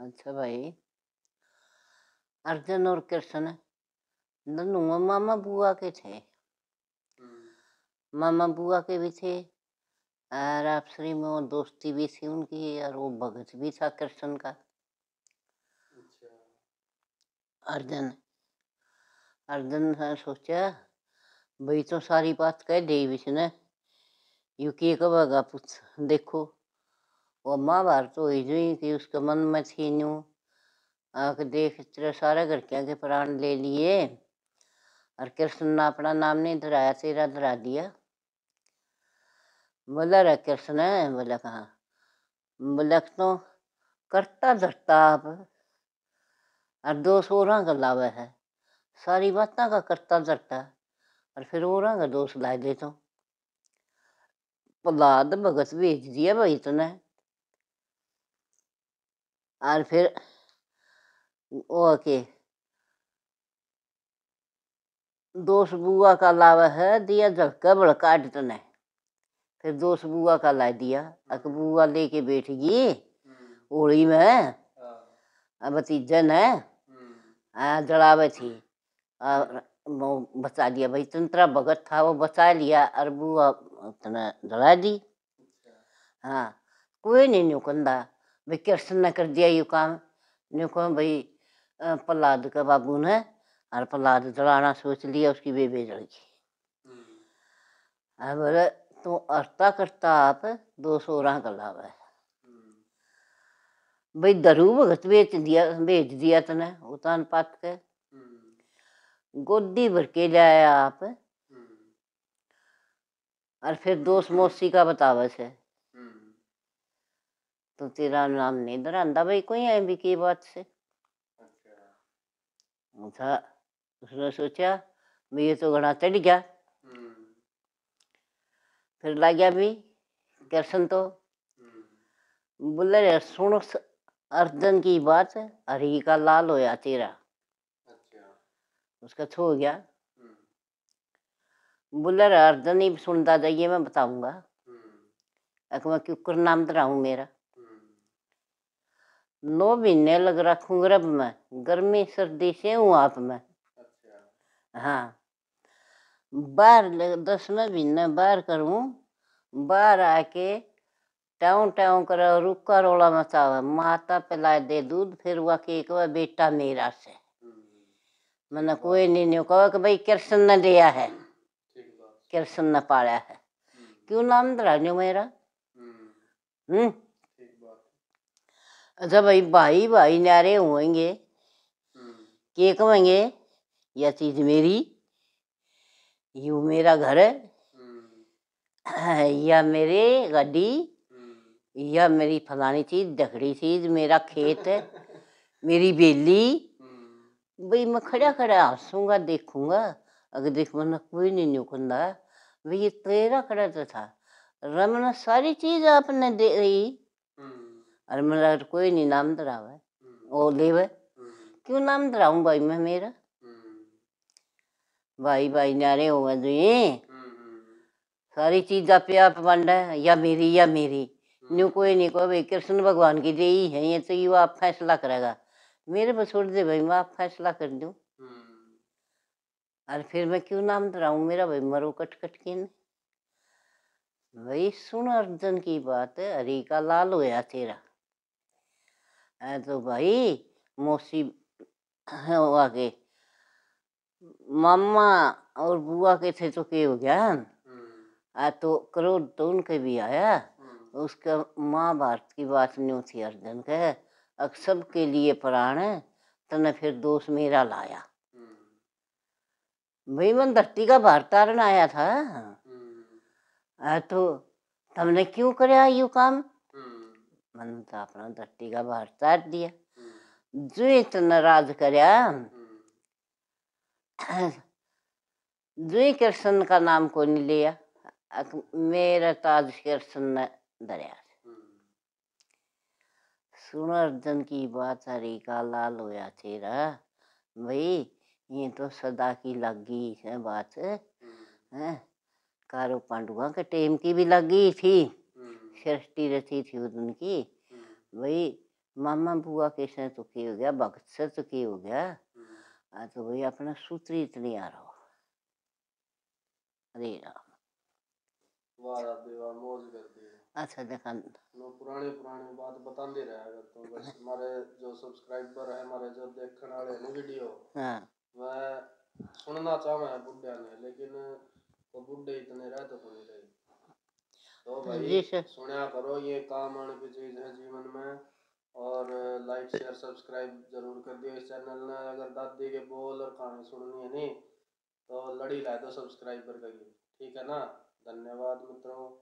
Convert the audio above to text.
अच्छा भाई अर्जुन और कृष्ण दोनों मामा बुआ के थे हम्म। मामा बुआ के भी थे और आपसरी में और दोस्ती भी थी उनकी और वो भगत भी था कृष्ण का अच्छा। अर्जुन अर्जुन ने सोचा भाई तो सारी बात कह दी इसने यू की कब पुत देखो वो महाभारत हो तो जो ही थी उसके मन में थी नू देख तेरे सारे घर के प्राण ले लिए और कृष्ण ने अपना नाम नहीं धराया तेरा धरा दिया बोला रे कृष्ण है बोला कहा बोला तो करता धरता आप और दो सोरह का लावे है सारी बात का करता धरता और फिर और दोष ला दे तो पलाद भगत भेज दिया भाई तने और फिर ओके दोष बुआ का लावा है दिया जब बड़का डटने फिर दोष बुआ का ला दिया हम्म। अक बुआ लेके बैठ गई हम्म। ओड़ी में भतीजन हाँ। है हम्म। हाँ, जड़ावे थी और वो बचा दिया भाई तंत्रा भगत था वो बचा लिया और बुआ उतना जड़ा दी अच्छा। हाँ कोई नहीं नुकंदा भाई कृष्ण ने कर दिया यू काम ने कहो भाई प्रहलाद का बाबू ने और प्रहलाद जलाना सोच लिया उसकी बेबे जल गई अब बोले तू अर्ता करता आप दो सौ रहा गला वह भाई दरू भगत बेच दिया भेज दिया तने उतान तो पात के गोदी भर के लाया आप और फिर दो समोसी का बतावे से तो तेरा नाम नहीं अंदा भाई कोई है आए भी की बात से अच्छा।, अच्छा उसने सोचा मैं ये तो घड़ा चढ़ गया हम्म। फिर लग गया भी कृष्ण तो हम्म। बोले रे सुन अर्जुन की बात हरी का लाल होया तेरा अच्छा। उसका छो गया हम्म। बोले रे अर्जुन ही सुनता जाइए मैं बताऊंगा अकमा क्यों नाम दराऊ मेरा नौ महीने लग रखू गर्भ में गर्मी सर्दी से हूँ आप में अच्छा। हाँ बाहर दसवें महीने बाहर करू बाहर आके टाऊ टाऊ कर रुका रोला मचाव माता पिला दे दूध फिर वह के वह बेटा मेरा से हम्म। मैंने कोई नहीं नहीं कहो कि भाई कृष्ण ने दिया है कृष्ण ने पाया है हम्म। क्यों नाम दरा मेरा हम्म, हम्म। अच्छा भाई भाई भाई नारे होएंगे हम्म। के कहेंगे यह चीज मेरी यू मेरा घर हम्म। हाँ, या मेरे गड्डी हम्म। या मेरी फलानी चीज दखड़ी चीज मेरा खेत मेरी बेली भाई मैं खड़ा खड़ा हंसूंगा देखूंगा अगर देख मना कोई नहीं नुकंदा भाई ये तेरा खड़ा तो था रमना सारी चीज आपने दे रही अरे मैं तो कोई नहीं नाम धरावा ओ लेवे क्यों नाम दराऊ तो भाई मैं मेरा हम्म। भाई भाई नारे हो गए तो हम्म, सारी चीज आप आप है या मेरी या मेरी हम्म। न्यू कोई नहीं कोई भाई कृष्ण भगवान की दे ही है ये तो यू आप फैसला करेगा मेरे पर छोड़ दे भाई मैं आप फैसला कर दू अरे फिर मैं क्यों नाम दराऊ मेरा भाई मरो कट कट के ने भाई सुन अर्जुन की बात हरी का लाल होया तेरा तो भाई मौसी आगे मामा और बुआ के थे तो के हो गया हम्म। आ तो क्रोध तो उनके भी आया हम्म। उसका माँ भारत की बात नहीं थी अर्जुन के अक्सब के लिए प्राण है न फिर दोष मेरा लाया हम्म। भाई मन धरती का भार तारण आया था आ तो तुमने क्यों कराया यू काम मन तो अपना धरती का बाहर तार दिया जो इतना तो नाराज कर जुई कृष्ण का नाम को नहीं लिया मेरा ताज कृष्ण ने धरिया सुनो अर्जुन की बात हरी का लाल होया तेरा भाई ये तो सदा की लगी है बात है कारो पांडुआ के टेम की भी लगी थी सृष्टि रची थी की भाई हम्म। मामा बुआ कैसे तो की हो गया भगत से तो की हो गया हम्म। तो भाई अपना सूत्री इतनी आ रहा हरे राम अच्छा देखा पुराने पुराने बात रहा तो हाँ। हमारे जो सब्सक्राइबर है हमारे जो देखने वाले वीडियो वह हाँ। सुनना ने लेकिन तो इतने रह तो नहीं रहे तो हाँ भाई सुना करो ये काम आने की चीज है जीवन में और लाइक शेयर सब्सक्राइब जरूर कर दियो इस चैनल ने अगर दादी के बोल और कहानी सुननी है नहीं तो लड़ी ला दो सब्सक्राइब कर ठीक है ना धन्यवाद मित्रों